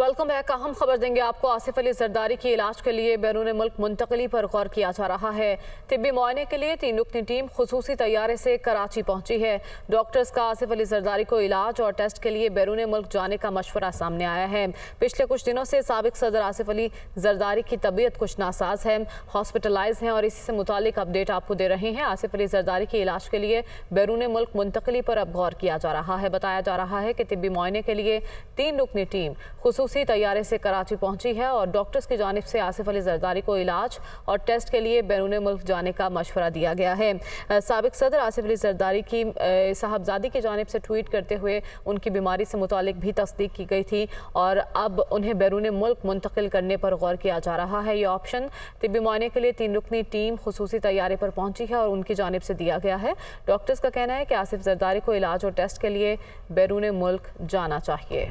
welcome back अहम खबर देंगे आपको आसिफ अली जरदारी के इलाज के लिए बैरून मुल्क मुंतकली पर गौर किया जा रहा है तिबी मुआयने के लिए तीन रुकनी टीम खसूसी तैयारे से कराची पहुंची है डॉक्टर्स का आसिफ अली जरदारी को इलाज और टेस्ट के लिए बैरून मुल्क जाने का मशवरा सामने आया है पिछले कुछ दिनों से सबक सदर आसिफ अली जरदारी की तबीयत कुछ नासाज है हॉस्पिटलाइज हैं और इसी से मुतलिक अपडेट आपको दे रहे हैं आसिफ अली जरदारी के इलाज के लिए बैरून मुल्क मुंतकली पर अब गौर किया जा रहा है बताया जा रहा है कि तिबी मुआयने के लिए तीन रुकनी टीम खसूस रूसी तैयारे से कराची पहुंची है और डॉक्टर्स की जानब से आसिफ अली जरदारी को इलाज और टेस्ट के लिए बैरून मुल्क जाने का मशवरा दिया गया है सबक सदर आसिफ अली जरदारी की साहबजादी की जानब से ट्वीट करते हुए उनकी बीमारी से मुतल भी तस्दीक की गई थी और अब उन्हें बैरून मुल्क मुंतकिल करने पर गौर किया जा रहा है ये ऑप्शन तबी मुआने के लिए तीन रुकनी टीम खसूस तैयारे पर पहुंची है और उनकी जानब से दिया गया है डॉक्टर्स का कहना है कि आसिफ जरदारी को इलाज और टेस्ट के लिए बैरून मुल्क जाना चाहिए